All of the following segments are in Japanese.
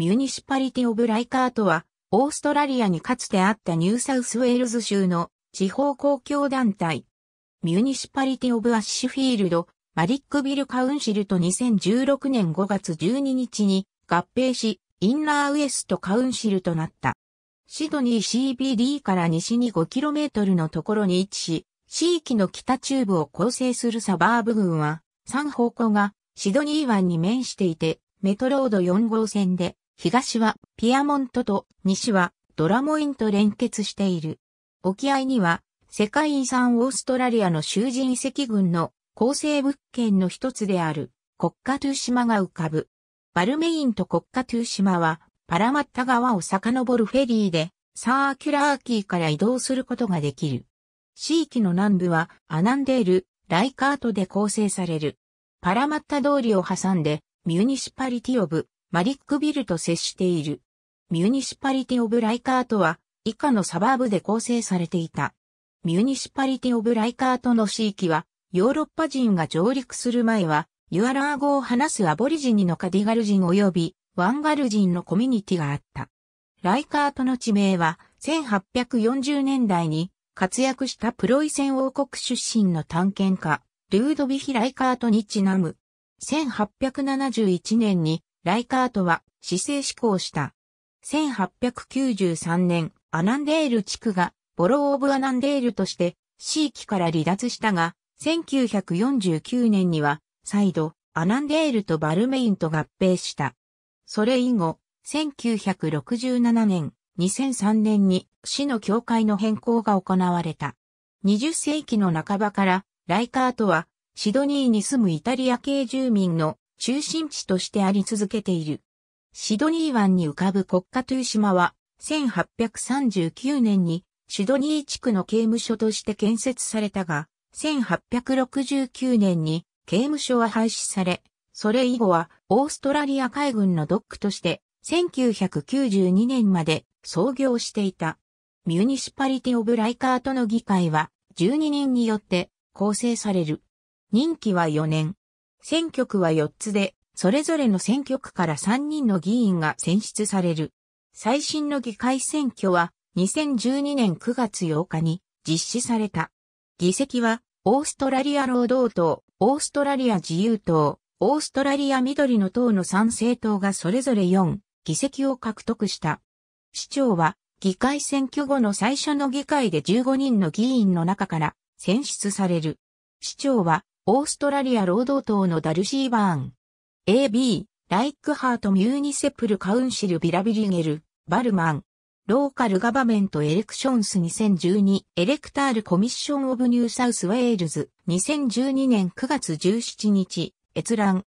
ミュニシパリティ・オブ・ライカートは、オーストラリアにかつてあったニューサウスウェールズ州の地方公共団体。ミュニシパリティ・オブ・アッシュフィールド、マリックビル・カウンシルと2016年5月12日に合併し、インナーウエスト・カウンシルとなった。シドニー CBD から西に 5km のところに位置し、地域の北中部を構成するサバーブ群は、3方向がシドニー湾に面していて、メトロード4号線で東はピアモントと西はドラモインと連結している。沖合には世界遺産オーストラリアの囚人遺跡群の構成物件の一つである国家トゥー島が浮かぶ。バルメインと国家トゥー島はパラマッタ川を遡るフェリーでサーキュラーキーから移動することができる。地域の南部はアナンデール、ライカートで構成される。パラマッタ通りを挟んでミュニシパリティオブマリックビルと接している。ミュニシパリティオブライカートは、以下のサバーブで構成されていた。ミュニシパリティオブライカートの地域は、ヨーロッパ人が上陸する前は、ユアラー語を話すアボリジニのカディガル人及びワンガル人のコミュニティがあった。ライカートの地名は、1840年代に活躍したプロイセン王国出身の探検家、ルードヴィヒ・ライカートにちなむ。1871年にライカートは市政施行した。1893年、アナンデール地区がボロー・オブ・アナンデールとして市域から離脱したが、1949年には再度アナンデールとバルメインと合併した。それ以後、1967年、2003年に市の境界の変更が行われた。20世紀の半ばからライカートはシドニーに住むイタリア系住民の中心地としてあり続けている。シドニー湾に浮かぶ国家という島は、1839年にシドニー地区の刑務所として建設されたが、1869年に刑務所は廃止され、それ以後はオーストラリア海軍のドックとして1992年まで創業していた。ミュニシパリティ・オブ・ライカートの議会は12人によって構成される。任期は4年。選挙区は4つで、それぞれの選挙区から3人の議員が選出される。最新の議会選挙は2012年9月8日に実施された。議席はオーストラリア労働党、オーストラリア自由党、オーストラリア緑の党の賛成党がそれぞれ4議席を獲得した。市長は議会選挙後の最初の議会で15人の議員の中から選出される。市長はオーストラリア労働党のダルシー・バーン。AB、ライクハート・ミューニセプル・カウンシル・ビラビリゲル、バルマン。ローカル・ガバメント・エレクションス2012エレクタール・コミッション・オブ・ニュー・サウス・ウェールズ2012年9月17日閲覧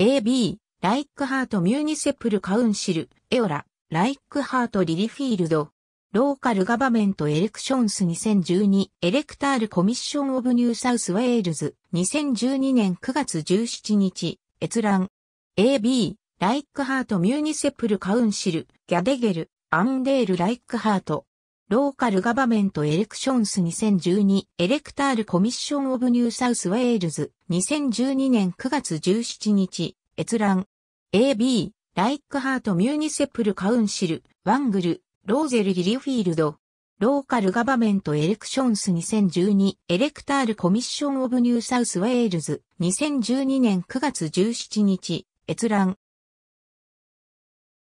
AB ライクハート・ミューニセプル・カウンシルエオラライクハート・リリフィールドローカルガバメントエレクションス2012エレクタールコミッションオブニューサウスウェールズ2012年9月17日閲覧 AB ライクハートミューニセプルカウンシルギャデゲルアンデールライクハートローカルガバメントエレクションス2012エレクタールコミッションオブニューサウスウェールズ2012年9月17日閲覧 AB ライクハートミューニセプルカウンシルワングルローゼル・ギリフィールド、ローカル・ガバメント・エレクションス2012、エレクタール・コミッション・オブ・ニュー・サウス・ウェールズ、2012年9月17日、閲覧。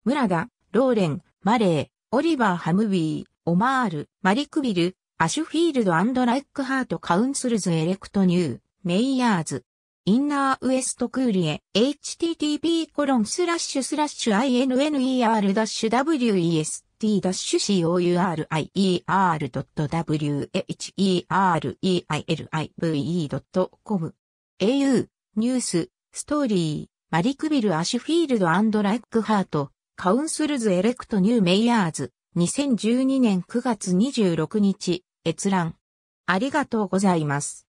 村田、ローレン、マレー、オリバー・ハムビー、オマール、マリクビル、アシュフィールドライクハート・カウンスルズ・エレクト・ニュー、メイヤーズ。インナーウエストクーリエ、http://inner-wes コロンススララッッシシュュ t-courier.whereilive.com au ニュースストーリーマリクビル・アシュフィールドラックハートカウンスルズ・エレクト・ニュー・メイヤーズ2012年9月26日閲覧ありがとうございます。